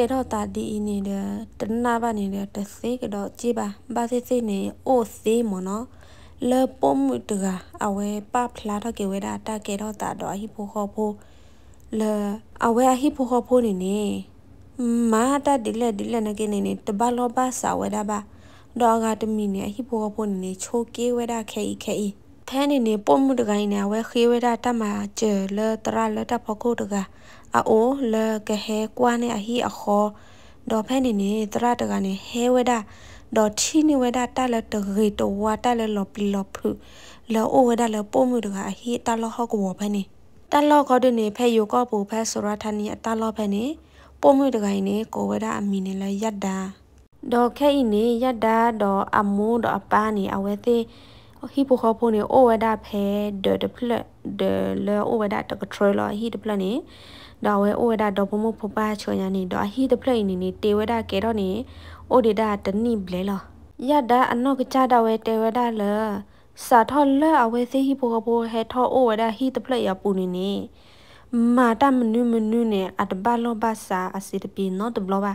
ကတော့တာဒီနေတဲ့တနာပါနေတဲ့တစေကတော့ကြည်ပါဘာစစ်စစ်နေအိုစေးမနော်လေပုံမှုတကအဝဲပဖလာတော့ကေဝဲတာတကတော့တာတော့ဟိဖိုခေါဖိုလေအဝဲဟိဖိုခေါဖိုနေနေမာတာဒီလက်ဒီလက်နကနေနေတဘလောပါစာဝဲတာပါတော့ကတမီနေဟိဖိုခေါဖိုနေနေချိုကေဝဲတာခဲဤခဲဤဖဲနေနေပုံမှုတကိုင်းနေဝဲခေဝဲတာတမကျေလေတရလေတဖခုတကအအိုလကဟဲကွာနေအဟီအခေါ်ဒေါ်ဖဲနေနေတရတကနေဟဲဝဲတာဒေါ်ချီနေဝဲတာတလတရီတဝါတလလပလလဖုလောအိုဝဲတာလပို့မှုတကအဟီတလဟောကောဖဲနေတလကောတနေဖဲယောကောပူဖဲဆိုရထနီအတလဖဲနေပို့မှုတကိုင်းနေကိုဝဲတာအမီနေလဲယက်တာဒေါ်ခဲဤနေယက်တာဒေါ်အမိုးဒေါ်အပားနေအဝဲသေးဟိပိုခေါဖိုနေအိုဝဲတာဖဲဒေါ်တပလဒေါ်လောအိုဝဲတာတကထရလဟီတပလနေดาวเวโอเวดาดอปมุพปาชวยานี่ดอฮีตะเพลนี่นี่เตเวดาเกดอนี่โอเดดาตะนี่เบลลอยะดาอนอกจาดาวเวเตเวดาเลสาทอเลอเวเซฮีโพกโพเฮทอโอเวดาฮีตะเพลยาปูนี่นี่မာတမနုမနုနဲ့အတဘလောဘာစာအစစ်တပီနော်တဘလောဘာ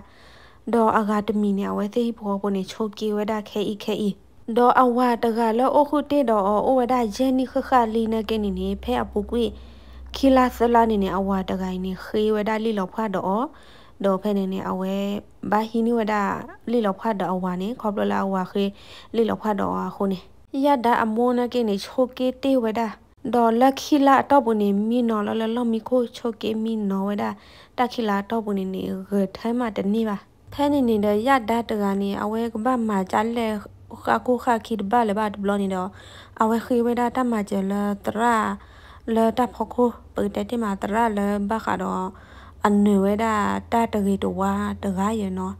ဒေါ်အဂါတမီနဲ့အဝဲသိဘောပေါ်နေချိုကီဝဲတာခဲဤခဲဤဒေါ်အဝါတကလောအခုတေဒေါ်အိုဝဲတာဂျန်နီခခလီနကဲနီနေဖဲအပူကွေ့ခီလာဆလာနေနေအဝါတကိုင်းနေခေဝဒလီလောက်ဖတ်တော့တော့ဖဲနေနေအဝဲဘာဟီနီဝဒလီလောက်ဖတ်တော့အဝါနေခေါပလလာအဝါခေလီလောက်ဖတ်တော့ခုနေရဒအမောနကေနေချိုကေတေဝဒဒေါ်လခီလာတော့ပုန်နေမီနော်လလလမီကိုချိုကေမီနော်ဝဒတခီလာတော့ပုန်နေနေရထိုင်းမှာတနေ့ပါဖဲနေနေတဲ့ရဒတကနေအဝဲကဘာမှာကြလဲခါကိုခါခိဒဘလဘတ်ဘလောနေတော့အဝဲခေဝဒတမကြလတရာလတာဖခုပတတိမာတရလဘခါတော့အနွေဒါတတရီတဝါတကားရနော်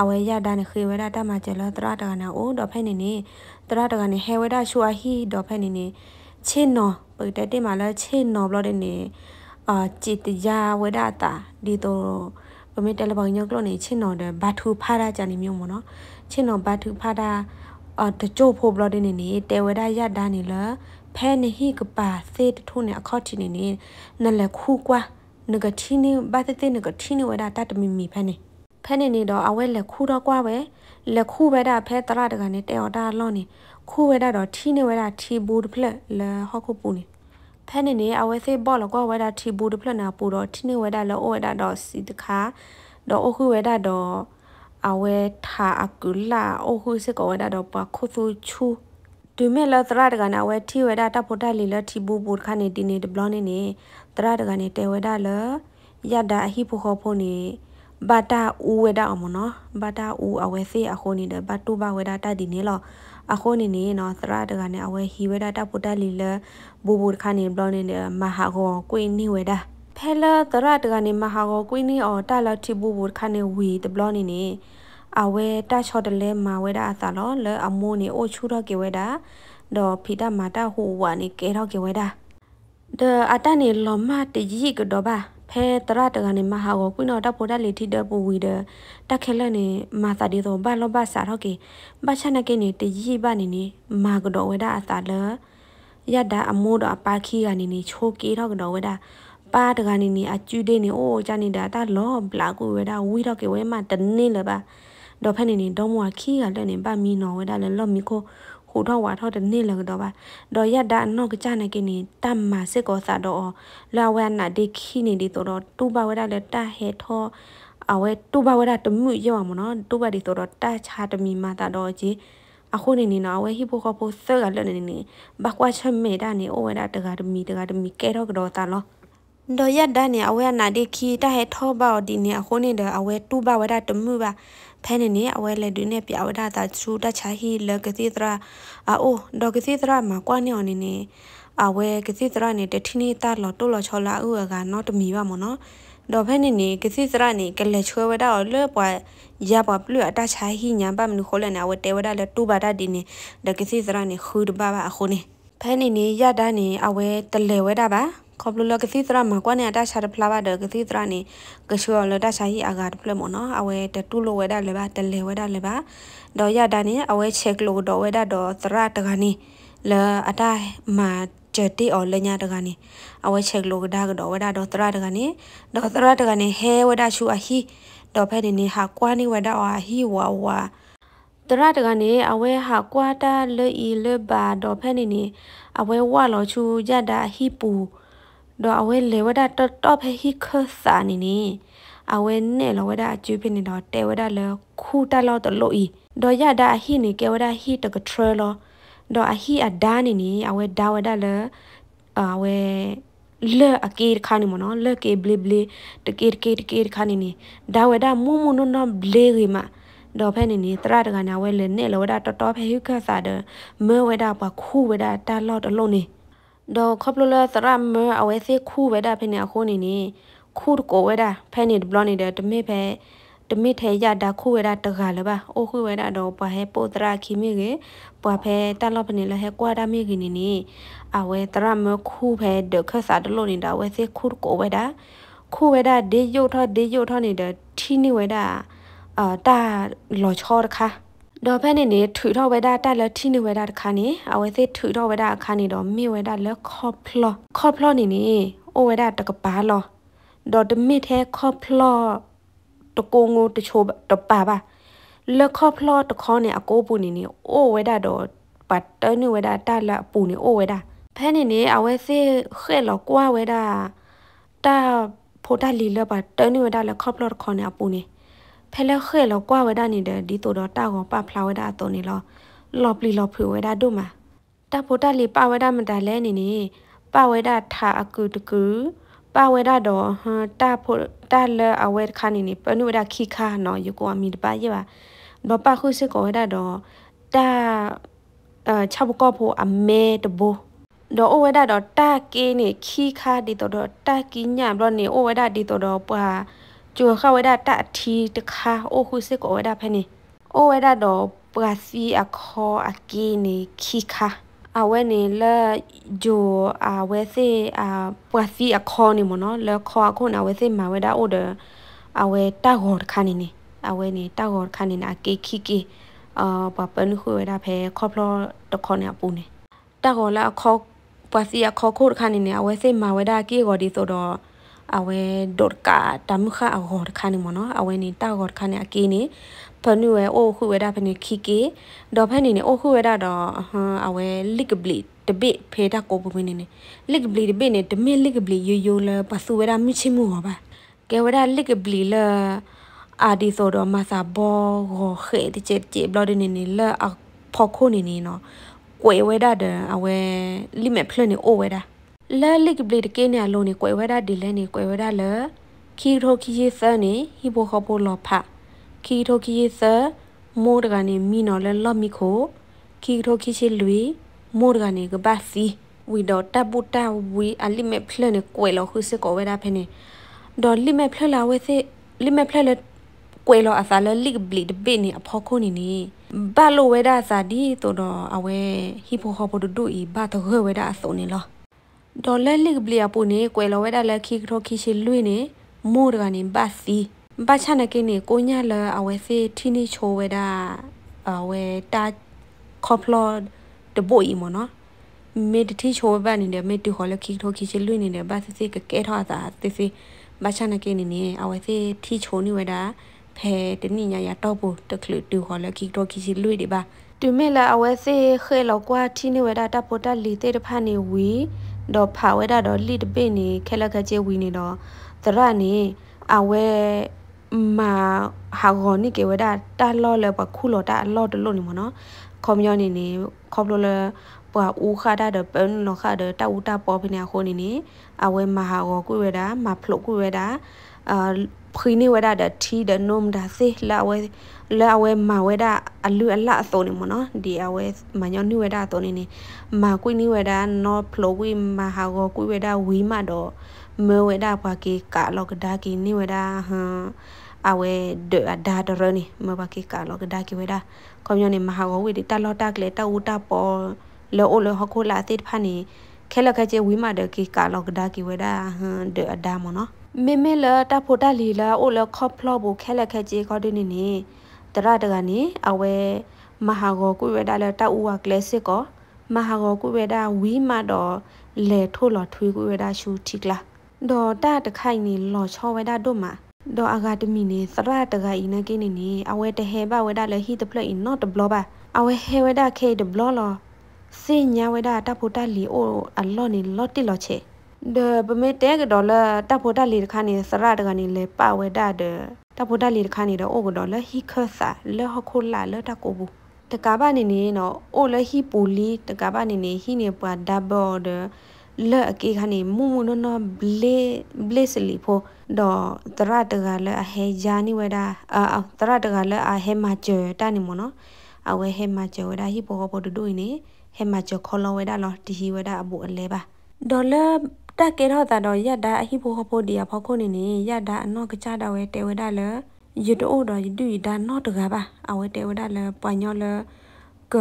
အဝေရဒန်ခေဝဒတမကျလတရတကနာအိုတော့ဖဲနေနေတရတကနေဟေဝဒရှူအဟီတော့ဖဲနေနေချေနော်ပတတိမာလချေနော်ဘလို့တဲ့နေအာจิตยาဝဒတာဒီတော့ပမေတလဘောင်ညကလို့နေချေနော်တဲ့ဘာထူဖာရာကြနေမျိုးမနော်ချေနော်ဘာထူဖာရာအတချို့ဖို့ဘလို့တဲ့နေနေတေဝဒရဒန်နေလားဖဲနေဟိကပါစေတထုနဲ့အခေါ်တီနေနေနလခုကွာနဂတီနေဘာတတဲ့နဂတီနေဝဒတတမီမီဖဲနေဖဲနေနေတော့အဝဲလက်ခုတော့ကွာပဲလက်ခုပဲတာဖဲတရတကနေတေော်တာလောနေခုဝဲတာတော့ ठी နေဝဲတာ ठी ဘူဒဖလက်လဟခုပူနေဖဲနေနေအဝဲစေဘောလကွာဝဲတာ ठी ဘူဒဖလက်နာပူတော့ ठी နေဝဲတာလောဝဲတာတော့စီတခါတော့အခုဝဲတာတော့အဝဲထာအကူလာအခုစကောဝဲတာတော့ပါခုသူချူဒူမဲလသရတကနာဝဲထီဝဲဒါတဖို့တိုက်လီလထီဘူဘူခနဲ့တင်းနေဒဘလနေနေသရတကနဲ့တဲဝဲဒါလယဒါအဟိဖို့ခေါ်ဖို့နေဘာတာဦးဝဲဒါအမနော်ဘာတာဦးအဝဲစေးအခုနေတယ်ဘတ်တူဘဝဲဒါတိုက်ဒီနေလောအခုနေနေနော်သရတကနဲ့အဝဲဟီဝဲဒါတဖို့တိုက်လီလဘူဘူခနဲ့ဘလနေနေမဟာဟောကွင်းနေဝဲဒါဖဲလသရတကနဲ့မဟာဟောကွင်းနေအော်တလထီဘူဘူခနဲ့ဝီဒဘလနေနေအဝဲတချော့တလဲမာဝဲတာအသာလောလဲအမိုးနေအိုချူတော့ကေဝဲတာတော့ဖီတာမာတာဟိုဝါနေကေတော့ကေဝဲတာဒအတနေလောမတကြီးကတော့ပါဖဲတရတကနေမဟာကိုကွိနော်တပိုတက်လီထိတပူဝီဒတက်ခဲလနေမာစာဒီတော့ဘာလောဘာစာတော့ကေဘာချနကေနေတကြီးပါနေနေမာကတော့ဝဲတာအသာလဲရဒအမိုးတော့ပါခီကနေနေချိုးကေတော့ကတော့ဝဲတာပါတကနေနေအကျူးဒိနေအိုးကြနေတာတလောဘလာကူဝဲတာဝီတော့ကေဝဲမတနေလေပါดอพันนี่ดอมัวขี้กันเลยเนี่ยบ้ามีหนอไว้ได้เลยล่อมีโคหูท่อว่าท่อเดนี่เลยดอบ้าดอยาดานอกกจ้าในกินี่ตั้มมาเสกอสาดอลาวันน่ะดีขี้นี่ดีตัวดอตู้บ้าไว้ได้เลยตาเฮท่อเอาไว้ตู้บ้าไว้ได้ตมือเยอะมั้งเนาะตู้บ้าดีตัวดอตาชาตมีมาตาดอจีအခုနေနေနော်ဝဲဟိပိုကပိုဆက်ကလည်းနေနေဘကွာချမေဒါနေအိုဝဲဒါတကတမီတကတမီကဲတော့ကတော့တာလောတော့ရတဲ့နေအဝဲနာဒီခီတဟဲထောဘော်ဒီနေအခုနေတဲ့အဝဲတူပါဝဲဒါတမှုပါဖဲနေနေအဝဲလက်တွေနဲ့ပြဝဒတာချူတချာဟီလကတိတရာအိုဒေါကတိတရာမှာကွာနေအောင်နေနေအဝဲကတိတရာနဲ့တထိနေတာလော်တိုလော်ချော်လာဥကနော်တမီပါမနော်ဒေါ်ဖဲနေနေကစီစရနေကလက်ချွဲဝဒါအလွဲ့ပွားရပါပလူအတချာဟိညာပမနုခိုလနာဝတဲဝဒါလတူပါတာဒီနေဒကစီစရနေခူဒပါပါအခုနေဖဲနေနေရတာနေအဝဲတလေဝဲတာပါခေါပလူလကစီသရမကွာနေအတရှာတဖလာပါတကစီသရနေကရှောလတရှာဟီအာဂါတဖလမနော်အဝဲတတူလိုဝဲတာလေပါတလေဝဲတာလေပါတော့ရတာနေအဝဲချက်လိုတော့ဝဲတာတော့သရတကနေလအတမာချက်တီအော်လညာတကနေအဝဲချက်လိုကဒါကတော့ဝဲတာတော့သရတကနေတော့သရတကနေဟဲဝဲတာရှူအဟီတော့ဖဲနေနေဟာကွာနေဝဲတာအာဟီဝါဝါတရတကနေ အဝဲဟာကွာတာလေဤလေဘာတော့ဖဲနေနေအဝဲဝါလောချူရတာဟိပူတော့အဝဲလေဝဒတော့တော့ဖဲဟိခဆာနေနေအဝဲနဲ့လောဝဒအကျူးဖဲနေတော့တဲဝဒလေခူတလောတလို့ဤတော့ရတာဟိနေကဲဝဒဟိတကထရလောတော့အဟိအဒါနေနေအဝဲဒါဝဒလေအဝဲလေအကေခါနေမနော်လေကေဘလီဘလီတကေကေကေခါနေနေဒါဝဒမူမူနော်ဘလေရီမာတော့ဖဲနေနေတရတကနာဝဲလေနဲ့လောဒါတော်တော်ဖဲဟုခဆာဒမဲဝဲဒါပါခုဝဲဒါတာလော့တလုံးနေတော့ခပလလတရမဲအဝဲစေခုဝဲဒါဖဲနေအခုနေနေခုကိုဝဲဒါဖဲနေဘလော့နေတယ်တမိဖဲတမိထဲရတာခုဝဲတာတကလည်းပါအိုခုဝဲတာတော့ပွားဟဲပိုတရာခိမိကေပွားဖဲတလော့ပနေလဟဲကွာတာမိကိနေနေအဝဲတရမခုဖဲဒခဆာတလို့နေတာဝဲစေခုကိုဝဲတာခုဝဲတာဒေယုတ်ထဒေယုတ်ထနေတဲ့ထီနေဝဲတာอ่าตาหลอชอดค่ะดอแพนี่นี่ถือทอไว้ได้ได้แล้วที่นี่ไว้ได้ค่ะนี่เอาไว้เสถือทอไว้ได้ค่ะนี่ดอมีไว้ได้แล้วคอพลอคอพลอนี่นี่โอไว้ได้ตะกะปาหลอดอดมีแท้คอพลอตะโกงูตะโชบตะปาบ่ะแล้วคอพลอตะคอเนี่ยอโกปูนี่นี่โอไว้ได้ดอปัดเตนี่ไว้ได้ได้แล้วปูนี่โอไว้ได้แพนี่นี่เอาไว้เสเขื่อหลอกว่าไว้ได้ตาโพดาลีแล้วบ่ะเตนี่ไว้ได้แล้วคอพลอตะคอเนี่ยปูนี่ဖဲလဲခဲလောကွာဝဲဒါနေတယ်ဒီတို့တော့တာကောပဖလာဝဲဒါတုံနေလောလော်ပလီလော်ဖွေဝဲဒါတို့မှာတဖိုတလီပဝဲဒါမတလဲနေနေပဝဲဒါထာအကူတကူပဝဲဒါတော့ဟာတဖိုတလအဝဲခါနေနေပနုဝဲဒါခိခါနော်ယူကောအမီတပါရပါတော့ပခုစကောဝဲဒါတော့တာအချဘကောဖိုအမဲတဘောတော့အိုဝဲဒါတော့တာကေနေခိခါဒီတော့တာကိညာဘလို့နေအိုဝဲဒါဒီတော့ပွားจูเข้าไว้ได้ตะทีตะคาโอคุเซกไว้ได้แพนี่โอไว้ได้ดอกปราซีอะคออะกีนี่คีคาอาเวนี่ละจูอาเวเซอาปราซีอะคอนี่มเนาะแล้วคอคนอาเวเซมาไว้ได้โอเดออาเวตะหอดคานี่นี่อาเวนี่ตะหอดคานี่นะเกคีเกเอ่อปะเปิ้นคุยไว้ได้แพครอบลอตะคอเนี่ยปูนี่ตะหอดละคอปราซีอะคอโคตรคานี่เนี่ยเอาไว้เซมาไว้ได้เกกอดีโซดอအဝဲဒေါ်ကာတမ်ခါအဟော်ခါနေမနော်အဝဲနေတာဟော်ခါနေအကေနေဖနူဝဲအိုခုဝဲဒါဖနေခီကေဒေါ်ဖနေနေအိုခုဝဲဒါတော့အဝဲလစ်ကဘလီတပိဖေတာကိုပမင်းနေလစ်ကဘလီတပိနေတမင်လစ်ကဘလီယိုယိုလပဆူဝဲဒါမြချင်းမှုဟောပါကဲဝဲဒါလစ်ကဘလီလာအာဒီဆိုတော့မဆာဘောဟောခေတချေချေဘလော်ဒနေနေလာဖော်ခိုနေနေနော်ကွေဝဲဒါတဲ့အဝဲလိမဲ့ဖလနေအိုဝဲဒါလာလိကဘလစ်ကေနေအလုံးနေကွယ်ဝဲတာဒီလဲနေကွယ်ဝဲတာလခီထိုခီယေဆာနေဟီဘိုခဘိုလောဖာခီထိုခီယေဆာမိုးတကနေမီနော်လဲလော့မီခိုခီထိုခီချီလူမိုးတကနေကဘာစီဝီဒေါ်တဘူတာဝီအလိမေဖလနေကွယ်လောခုစကောဝဲတာဖဲနေဒေါ်လိမေဖလလာဝဲစေလိမေဖလလဲကွယ်လောအစာလဲလိကဘလစ်ဘေနေအဖောခိုနေနေဘာလိုဝဲတာစာဒီတော့အဝဲဟီဘိုခဘိုဒူဒူဤဘာတော့ဝဲတာအစုံနေလောဒေါ်လာလိကဘလီယာပိုနေကွယ်လောဝဲတာလက်ခိကထောခိရှိလွိနေမိုးရကနေပါစီဘာချနကိနေကိုညာလအဝဲစေထိနိချိုဝဲတာအဝဲတာခေါပလော့တဘိုအီမနော်မေတတိချိုဘန်နေတယ်မေတူဟော်လခိထိုခိချလွိနေတယ်ဘာစစ်စစ်ကကဲထောတာတိစီဘာချနကိနေနေအဝဲစေထိချိုနေဝဲတာဖဲတနိညာရတော့ဘူးတကလူတူဟော်လခိထိုခိချလွိတယ်ပါတူမေလာအဝဲစေခဲလောက်ကွာထိနေဝဲတာတပိုတာလီတေတဖာနေဝီတော့ဖာဝဲတာတော့လိတပိနေခဲလက်ကကျေဝီနေတော့တရနေအဝဲမာဟာဂောနိကေဝဒတာလောလပခုလောတာလောတလို့နေမနော်ခ ோம் ယောနေနေခေါပလောလပွာဦးခါတာတဲ့ပန်လောခါတဲ့တာဦးတာပေါ်ဖနေခိုနေနေအဝဲမာဟာဂောကုဝဲတာမဖလုတ်ကုဝဲတာအာဖီနေဝဒတာထီဒနုံဒါစေလာဝဲလာဝဲမဝဲဒအလူအလအစုံနေမနော်ဒီအဝဲမညောနိဝဲဒအစုံနေနေမကွိနိဝဲဒနော်ဖလိုကွိမဟာဂောကွိဝဲဒဝီမတော့မေဝဲဒဘာကေကာလောကဒါကေနိဝဲဒဟမ်အဝဲဒအဒါဒရနိမဘာကေကာလောကဒါကေဝဲဒကွန်မြနိမဟာဂောဝေဒီတလောတကလေတဝတပေါ်လောအလောဟခိုလာတိဖာနိခဲလကကျေဝီမတော့ကေကာလောကဒါကေဝဲဒဟမ်ဒအဒါမနော်မေမေလတာဖိုတာလီလာအိုလခေါဖလော့ဘူခဲလက်ခဲကြီးခေါ်တဲ့နေနေတရတကနေအဝဲမဟာဂောကုဝေဒါလတာအူဝကလဲစစ်ကောမဟာဂောကုဝေဒါဝီမတော်လေထို့လော်ထွေးကုဝေဒါရှူထိကလာဒေါ်တာတခိုင်နေလော်ချောဝေဒါတို့မှာဒေါ်အာဂဒမီနေသရတကအိနကိနေနေအဝဲတဟေဘဝေဒါလဟီတပလိနော့တဘလဘအဝဲဟေဝေဒါခေတဘလလောစင်ညာဝေဒါတာဖိုတာလီအိုအလော်နေလော်တိလော်ချေ de bemete ke dollar ta phota le kha ni sara da ni le pa we da de ta phota le kha ni de o ko dollar hi kha sa le ho khul la le ta ko bu တကဘာနေနေနော်အိုလဟီပူလီတကဘာနေနေဟီနေပွာဒဘောဒလဲ့အကေခနေမူမူနော်နော်ဘလေဘလေစလီဖိုဒေါ်တရတကလည်းအဟေဂျာနီဝဲတာအာတရတကလည်းအဟေမာကျော်တာနေမနော်အဝဲဟေမာကျော်ဝဲတာဟိဘောဘောဒူဒူနေဟေမာကျော်ခေါ်လောဝဲတာလောတီဟီဝဲတာအဘူအလဲပါဒေါ်လာတက်ကေတော့တာတော့ရက်တာအဟိဖို့ဟဖို့ဒီယာဖောက်ခုနေနေရက်တာအနော့ကကြတာဝဲတဲဝဲတာလဲယတအိုတော့ယတူယတာနော့တကပါအဝဲတဲဝဲတာလဲပညောလဲက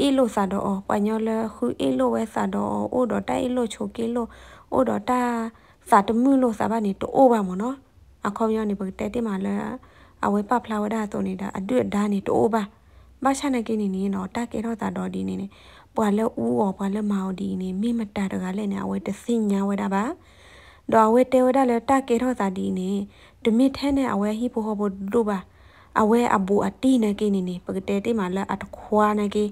အေလိုစာတော့ပညောလဲခူအေလိုဝဲစာတော့အိုတော့တိုက်အေလိုချိုကေလိုအိုတော့တာစာတမှုလို့စာပါနေတိုးအိုပါမနော်အခေါ်ပြောနေပတဲတိမှာလဲအဝဲပဖလာဝဒဆိုနေတာအတွေ့အဓာနေတိုးအိုပါဘာရှာနေကိနေနေတော့တက်ကေတော့တာတော့ဒီနေနေပွာလဲဦးော်ပွာလဲမောင်ဒီနေမိမတာတကလည်းနေအဝဲတစင်ညာဝဲတာပါတော့အဝဲတဲဝဲတာလဲတကေထောသာဒီနေတမိထဲနဲ့အဝဲဟိဖို့ဟောဖို့တို့ပါအဝဲအဘူအတီနေကိနေနေပကတဲတိမာလဲအတခွာနေကိ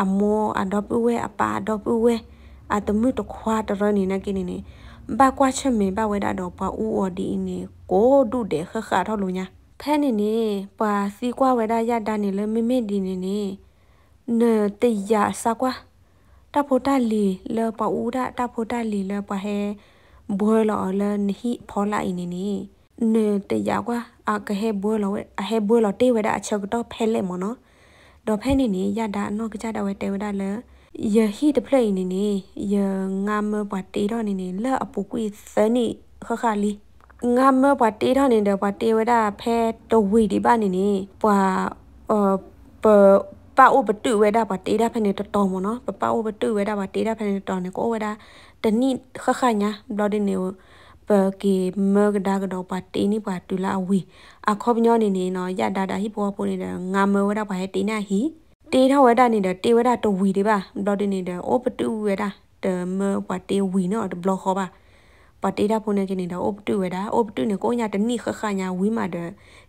အမောအဒေါပဝဲအပါဒေါပဝဲအတမှုတခွာတရနေနေကိနေနေဘာကွာချမေဘာဝဲတာတော့ပွာဦးော်ဒီနေကိုဒုတဲ့ခခထောလို့ညာဖဲနေနေပွာစီကွာဝဲတာရတာနေလဲမိမိဒီနေနေ nờ tì dạ xa quá ta phố ta lì lơ bà ú đã ta phố ta lì lơ bà hè bùa lọ lơ nhi phó lại nè nè nờ tì dạ quá à cái hè bùa lọ à hè bùa lọ tì vậy đã chờ cái đó phê lệ mà nó đó phê nè nè ya đã nó cái cha đã vậy tèo đã lơ giờ hi tập play nè nè giờ ngam mơ bà tì đó nè nè lơ à bù quỳ sớ nè khó khăn li ငါမပါတေးထောင်းနေတယ်ပါတေးဝဒဖဲတဝီဒီပါနေနေပွာအော်ပပအိုဘတုဝဲတာပါတေတာဖနေတတော်မနော်ပပအိုဘတုဝဲတာပါတေတာဖနေတော်နေကိုဝဲတာတနိခခညာဘလော်ဒင်းနေပကေမဂဒါကတော့ပါတေနိပါတူလာဝီအခေါပညောနေနေနော်ရတာတာဟိပေါ်ပေါ်နေတယ်ငါမဝဲတာပါဟဲတေနာဟီတေထဝဲတာနေတဲ့တေဝဲတာတဝီတွေပါဘလော်ဒင်းနေတယ်အိုဘတုဝဲတာတမပါတေဝီနော်ဘလော်ခောပါပတေတာဖုန်နေကနေတော့အိုဘတုဝဲတာအိုဘတုနေကိုညာတနိခခညာဝီမာတဲ့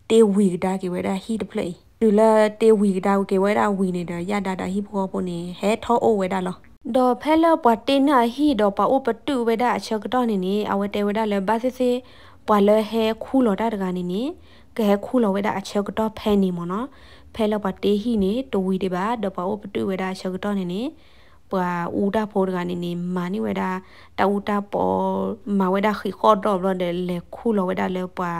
တေဝီဒါကေဝဲတာဟီတပလေးတူလာတေဝီဒါကိုကေဝဲတာဝီနေတာရတာတာဟိဘောပုန်နေဟဲထောအိုဝဲတာလောဒေါ်ဖဲလပွားတင်နာဟိဒေါ်ပါဥပတုဝဲတာအချက်ကတော့နေနေအဝဲတေဝဲတာလဲဘာစစ်စစ်ပွာလဟဲခူလောတာတကနေနေကဲခူလောဝဲတာအချက်ကတော့ဖဲနေမောနော်ဖဲလပွားတေဟိနေတဝီတေပါဒေါ်ပါဥပတုဝဲတာအချက်ကတော့နေနေပွာဦးတာဖိုးတကနေနေမာနိဝဲတာတဦးတာပေါ်မဝဲတာခိခေါ်တော့ဘလို့လေခူလောဝဲတာလဲပွား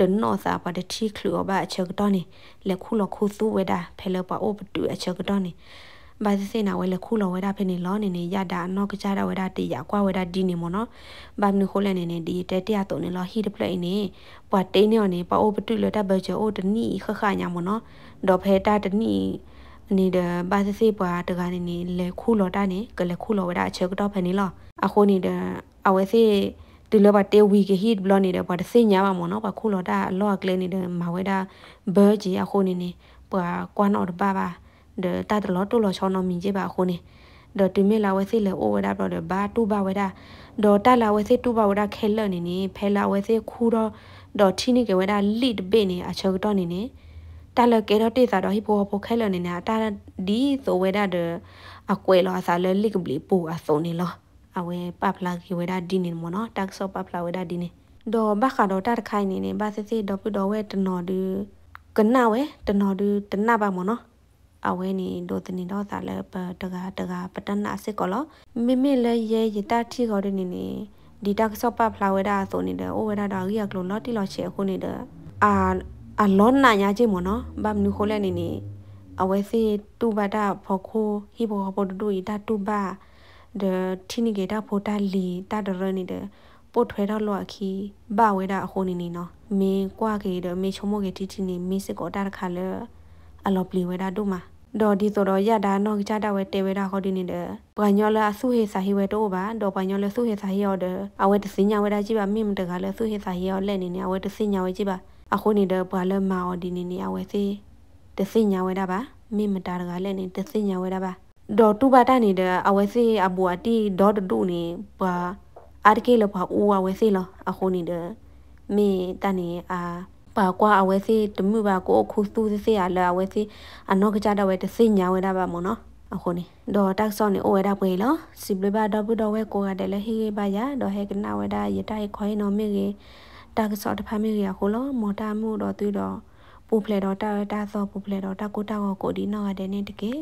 တနောစာပါတတိခလူဘာအချက်တော့နေလက်ခုလခုစုဝဲတာဖဲလပါအိုပတူအချက်တော့နေဘာစစနာဝဲလက်ခုလဝဲတာဖဲနေလောနေနေရတာအနောက်ကကြတာဝဲတာတေရကွာဝဲတာဒီနေမောနော်ဘာမနခိုလဲနေနေဒီတဲတရတုံနေလောဟီဒပလိုက်နေပွာတိန်နေော်နေပါအိုပတူလတာဘဂျေအိုတနီခခညာမောနော်ဒေါ်ဖဲတာတနီနေဒဘာစစေပွာတကနေနေလက်ခုလတာနေကလက်ခုလဝဲတာအချက်တော့ဖဲနေလောအခုနေဒအဝဲစေတူလောပါတေဝီကဟိဘလနေတော့ပါတစိညာမမနော်ပါခုလောတာအလောကလေးနေတယ်မဝဲတာဘာကြီးအခုနေနေပါကွမ်းတော့ပါပါဒတာတလောတူလောချောင်းတော့မြင်ကြပါအခုနေဒတူမေလာဝဲစိလေအိုဝဲတာတော့ဘာတူပါဝဲတာဒေါ်တာလာဝဲစိတူပါဝဲတာခဲလော့နေနေဖဲလာဝဲစိခူတော့ဒေါ်ထီနေကဝဲတာလစ်ဘေနေအချက်တော့နေနေတာလကေတော့တေသာတော့ဟိဘောဘောခဲလော့နေနေတာဒီဆိုဝဲတာဒအကွဲလောအစားလလစ်ကဘလီပူအစုံနေလောအဝဲပပလာကီဝဲဒါဒီနေမောနော်တက်ဆောပပလာဝဲဒါဒီနေဒေါ်ဘခါဒေါ်တက်ခိုင်နေနေဘာစစ်စစ်ဒေါ်ပဒေါ်ဝဲတနော်ဒူကနဝဲတနော်ဒူတနပါမောနော်အဝဲနေဒိုတနေတော့သာလဲပတကတကပတနာစစ်ကောလမိမိလဲရဲရတာထီကောတဲ့နေနေဒီတက်ဆောပပလာဝဲဒါဆိုနေတယ်အိုဝဲဒါဒါကြီးကလုံးတော့တိလောက်ချေခုနေတယ်အာအလောနာညာချင်းမနော်ဘာမနူခိုလဲနေနေအဝဲစီတူဘတာဖော်ခိုဟိဘောဘောဒူဒူဤတာတူဘာ de thini ge da phota li ta de re ni de ပို့ထွဲတော့လော့ခီဘဝဲတာအခုနေနေနော်မင်းကွာကေတော့မင်းချုံမကေတီတီနေမင်းစစ်ကိုတာတခါလဲအလောပလီဝဲတာတို့မှာတော့ဒီဆိုတော့ရတာနော်ကြတာဝဲတဲဝဲတာဟောဒီနေတယ်ပညောလာဆုဟေစာဟီဝဲတော့ပါတော့ပညောလာဆုဟေစာဟီရောတယ်အဝဲတစညာဝဲတာကြည့်ပါမင်းမတကလဲဆုဟေစာဟီရောလက်နေနေအဝဲတစညာဝဲကြည့်ပါအခုနေတယ်ဘာလဲမာအော်ဒီနေနေအဝဲစေတစညာဝဲတာပါမင်းမတာတကလဲနေတစညာဝဲတာပါดอตุบาตานี่เดอเอาไว้ซิอาบัวที่ดอตดูนี่ปาอาร์เกลพาอูเอาไว้ซิลออะโคนี่เดอเมตานี่อาปากว่าเอาไว้ซิตมือบาโกคุตูซิซิอาลเอาไว้ซิอันนอกจาดาไว้ตะซิญาไว้ดาบาหมอเนาะအခုနေဒေါ်တက်ဆောင်းနေအိုဝဲတာပွေလောစိဘလဘဒဘဒဝဲကိုကတယ်လေဟိဘယာဒေါ်ဟဲကနာဝဲတာယတိုင်ခွိုင်းနော်မိကြီးတက်ဆောင်းတဖမ်းမိကြီးအခုလောမော်တာမှုတော့သွေးတော့ပူဖလေတော့တာတာဆောပူဖလေတော့တာကိုတာကိုကိုဒီနော်ကတယ်နေတကယ်